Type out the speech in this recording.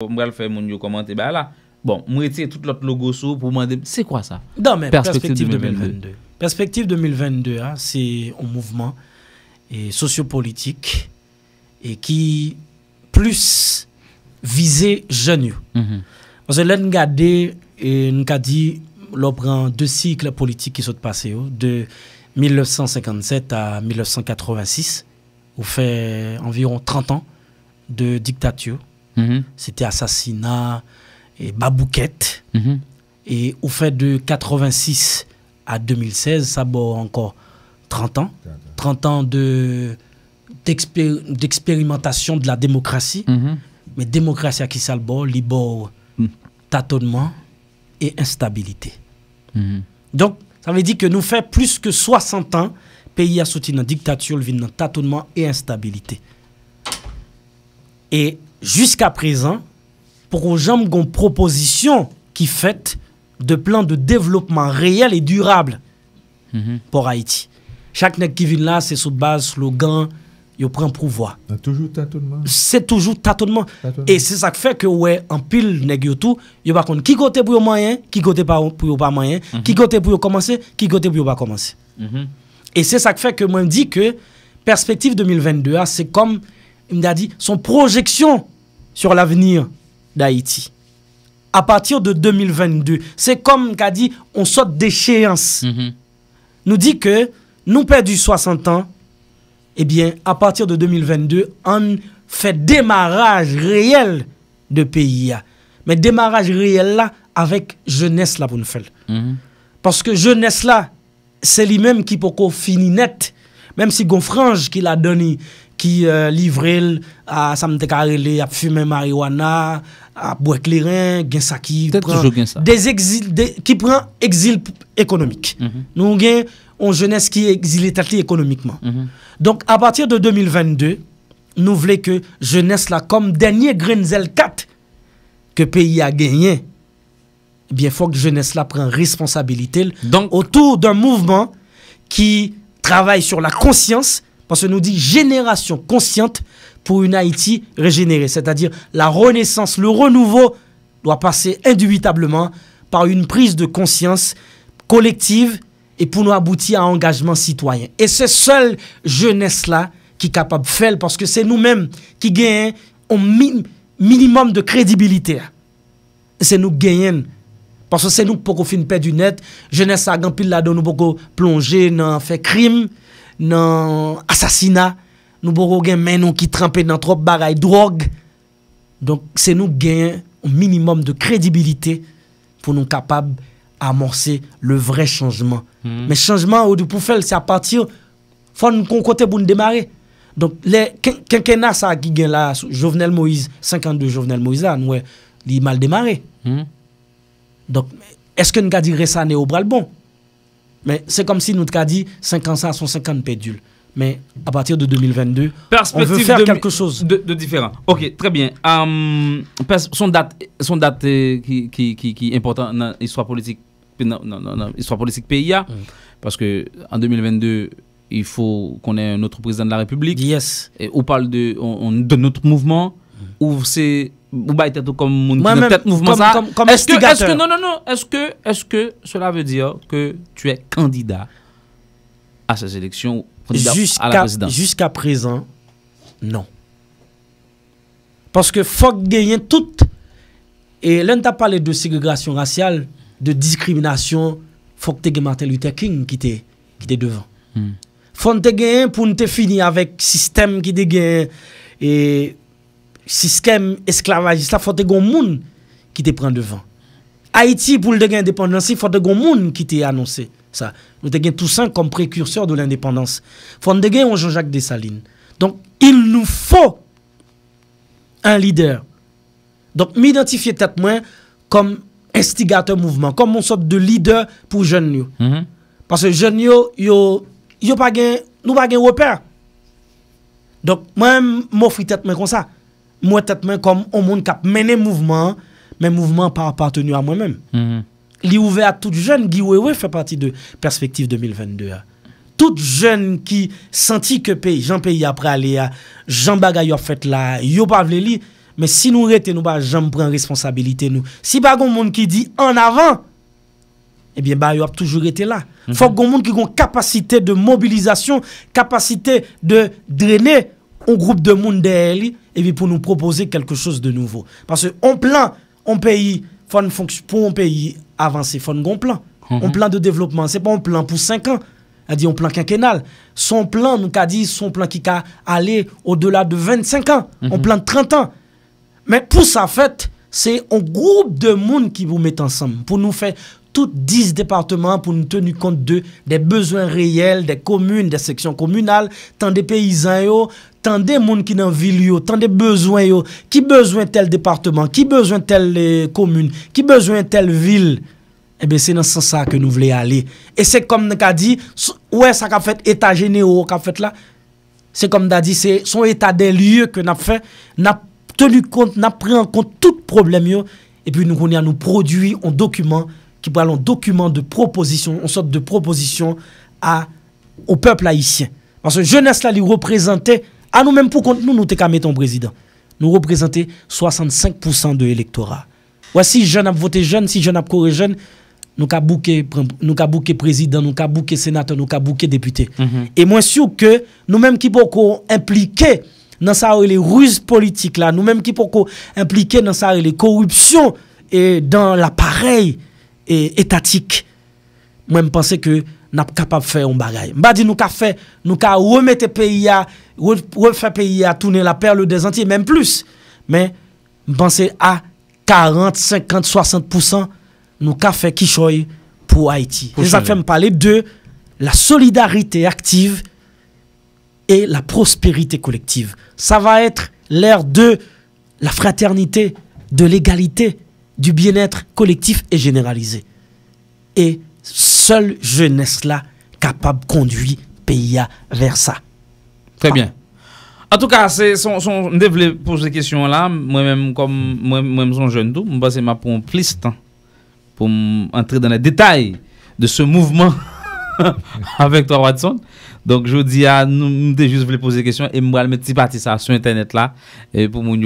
Je vais mon yo commenter. Ben bah là Bon, moi retire tout l'autre logo pour pour demander C'est quoi ça? Perspective 2022. 2022. Perspective 2022, hein, c'est un mouvement sociopolitique et qui plus visé jeunes. -hmm. Parce que là, nous nous dit, deux cycles politiques qui sont passés, oh, de 1957 à 1986, où fait environ 30 ans de dictature Mhm. C'était Assassinat et Babouquette. Mhm. Et au fait de 86 à 2016, ça bon encore 30 ans. 30 ans de d'expérimentation de la démocratie. Mhm. Mais démocratie à qui ça le mm. tâtonnement et instabilité. Donc, ça veut dire que nous fait plus que 60 ans, pays a soutenu la dictature, le tâtonnement et instabilité. Et jusqu'à présent, pour gens une proposition qui fait de plan de développement réel et durable mhm. pour Haïti. Chaque nègre qui vient là, c'est sous base slogan, il prend pouvoir. C'est toujours tâtonnement. C'est toujours tâtonnement. Et c'est ça qui fait que ouais, en pile il pas a qui côté pour moyen, qui côté pas pour pas moyen, mhm. qui côté pour commencer, qui côté pour pas commencer. Mhm. Et c'est ça qui fait que moi je dis que perspective 2022 ah, c'est comme il m'a dit son projection sur l'avenir d'Haïti. À partir de 2022, c'est comme qu'a dit, on saute d'échéance. Mm-hmm. Nous dit que nous perdons 60 ans, eh bien, à partir de 2022, on fait démarrage réel de pays. Mais démarrage réel là, avec jeunesse là pour nous faire. Mm-hmm. Parce que jeunesse là, c'est lui-même qui peut finir net. Même si Gonfrange qui l'a donné, qui euh, livrent à Sam à fumer marijuana, à boire clairin, gain qui prend des exil qui prend exil économique. Mhm. Nous avons une jeunesse qui est exilée économiquement. Mhm. Donc à partir de 2022, nous voulons que jeunesse là comme dernier Grenzel 4 que pays a gagné, bien faut que jeunesse là prenne responsabilité Donc, autour d'un mouvement qui travaille sur la conscience parce que nous dit génération consciente pour une Haïti régénérée. C'est-à-dire la renaissance, le renouveau doit passer indubitablement par une prise de conscience collective et pour nous aboutir à un engagement citoyen. Et c'est seule jeunesse-là qui est capable de faire parce que c'est nous-mêmes qui gagnons un minimum de crédibilité. C'est nous qui gagnons parce que c'est nous faire une paix du net. Jeunesse à grand pile là-dedans, nous pouvons plonger dans fait crime. nan asasina, nou boro gen men nou ki trempè nan trop baray drog, donk se nou gen minimum de kredibilite pou nou kapab amonsè le vre chanjman. Hmm. Men chanjman ou di pou fèl se apatir fon nou kon kote pou nou demare. Donk kenken na sa ki gen la Jovenel Moïse, 52 Jovenel Moïse la, nou e li mal demare. Hmm. Donk eske nou gadi resane ou bral bon? Mais c'est comme si nous avons dit 50 ça sont 50 pédules. Mais à partir de 2022, Perspective on veut faire quelque chose de, différent. Ok, très bien. Hum, son date, son date euh, qui, qui, est importante dans l'histoire politique, histoire politique PIA, mm. parce que en 2022, il faut qu'on ait un autre président de la République. Yes. Et on parle de, de notre mouvement, mm. c'est vous bah, tout comme mouvement ça. est-ce que, non non non est-ce que est-ce que cela veut dire que tu es candidat à ces élections jusqu'à jusqu'à présent non parce que faut gagner tout et l'un t'a parlé de ségrégation raciale de discrimination faut que tu Martin Luther King qui était devant Il hmm. faut que tu pour ne te finir avec système qui était et Siskèm esklavajista fote goun moun ki te pren devan. Haïti pou l'de gen indépendansi fote goun moun ki te anonsè sa. L'de gen Toussaint kom prekursor de l'indépendansi. Fonde gen ou Jean-Jacques Dessalines. Donk il nou fò un lider. Donk mi identifiye tèt mwen kom instigateur mouvment. Kom moun sot de lider pou jen yo. Mm-hmm. Pase jen yo nou pa gen wopè. Donk mwen mou fwi tèt mwen kon sa. Mwen tetmen kom o moun kap mene mouvman, men mouvman pa partenu a mwen men. Mhm. Li ouve a tout jen, giwewe fe pati de perspektif 2022. Tout jen ki senti ke pe, jan pe y apre ale, jan bagayop fet la, yo pa vle li, men si nou rete nou, jan pren responsabilite nou. Si bagon moun ki di an avan, ebyen eh bagayop toujou rete la. Mhm. Fok goun moun ki kon kapasite de mobilizasyon, kapasite de drene mobilizasyon, un groupe de monde derrière et puis pour nous proposer quelque chose de nouveau. Parce qu'on plan, on pays, pour un pays avancer, faut mhm. un plan. On plan de développement, c'est pas un plan pour 5 ans. a dit on plan quinquennal. Son plan, nous a dit, son plan qui a allé au-delà de 25 ans, On mhm. plan de 30 ans. Mais pour ça, fait, c'est un groupe de monde qui vous met ensemble pour nous faire tout 10 departement pou nou tenu kont de de bezwen reyel, de komune, de seksyon komunal, tan de peyizan yo, tan de moun ki nan vil yo, tan de bezwen yo, ki bezwen tel departement, ki bezwen tel komune, ki bezwen tel vil, ebe se nan sa sa ke nou vle ale. E se kom nan ka di, ou e sa ka fet etajene yo, ka fet la, se kom nan di, se son etajene yo, ke nan fe, nan tenu kont, nan pre an kont tout problem yo, e pi nou kon ya nou prodwi, ou dokumen, qui parle un document de proposition, une sorte de proposition à, au peuple haïtien. Parce que jeunesse là, il représentait, à nous-mêmes pour compte, nous, nous sommes mettre président. Nous représentons 65% de l'électorat. Voici, si jeune a voté jeune, si jeune a couru jeune, nous avons bouqué, nous président, nous avons bouqué sénateur, nous avons bouqué député. Mm-hmm. Et moi, sûr que nous-mêmes qui pouvons impliquer dans ça, les ruses politiques là, nous-mêmes qui pouvons impliquer dans ça, les corruptions et dans l'appareil étatique, moi je pense que nous sommes capables de faire un bagage. Je dis nous avons fait, nous remettre pays à, pays à tourner la perle des Antilles, même plus. Mais je pense à 40, 50, 60%, nous fait fait qui pour Haïti. ça fait me parler de la solidarité active et la prospérité collective. Ça va être l'ère de la fraternité, de l'égalité, du bien-être collectif et généralisé. Et seule jeunesse là capable de conduire pays vers ça. Très bien. En tout cas, c'est son, son, je voulais poser des question là, moi-même comme moi-même son jeune je vais m'a pour hein, pour entrer dans les détails de ce mouvement avec toi Watson. Donc je dis à nous, je voulais poser des questions et moi le petit parti ça sur internet là et pour mon